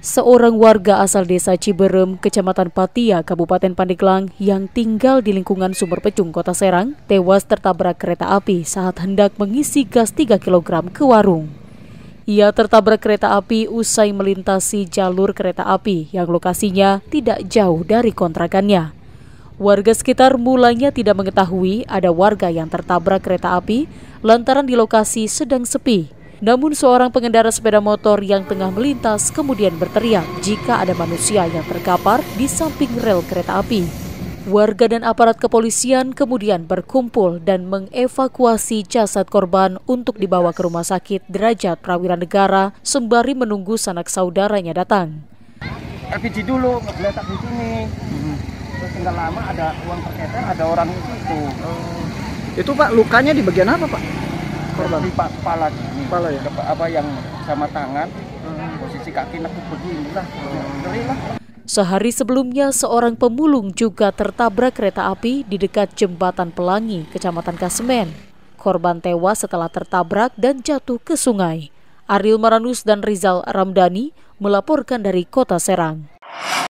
seorang warga asal desa Ciberem, kecamatan Patia, Kabupaten Pandeglang yang tinggal di lingkungan Sumber Pecung, Kota Serang, tewas tertabrak kereta api saat hendak mengisi gas 3 kg ke warung. Ia tertabrak kereta api usai melintasi jalur kereta api yang lokasinya tidak jauh dari kontrakannya. Warga sekitar mulanya tidak mengetahui ada warga yang tertabrak kereta api lantaran di lokasi sedang sepi namun seorang pengendara sepeda motor yang tengah melintas kemudian berteriak jika ada manusia yang terkapar di samping rel kereta api. Warga dan aparat kepolisian kemudian berkumpul dan mengevakuasi jasad korban untuk dibawa ke rumah sakit derajat prawira negara sembari menunggu sanak saudaranya datang. LPG dulu, ngegeletak di sini. Hmm. Terus tinggal lama ada uang terketer, ada orang di oh. Itu Pak, lukanya di bagian apa Pak? korban di kepala kepala ya Kepa, apa yang sama tangan hmm. posisi kaki nekuk begini lah hmm. Sehari sebelumnya, seorang pemulung juga tertabrak kereta api di dekat Jembatan Pelangi, Kecamatan Kasemen. Korban tewas setelah tertabrak dan jatuh ke sungai. Aril Maranus dan Rizal Ramdhani melaporkan dari kota Serang.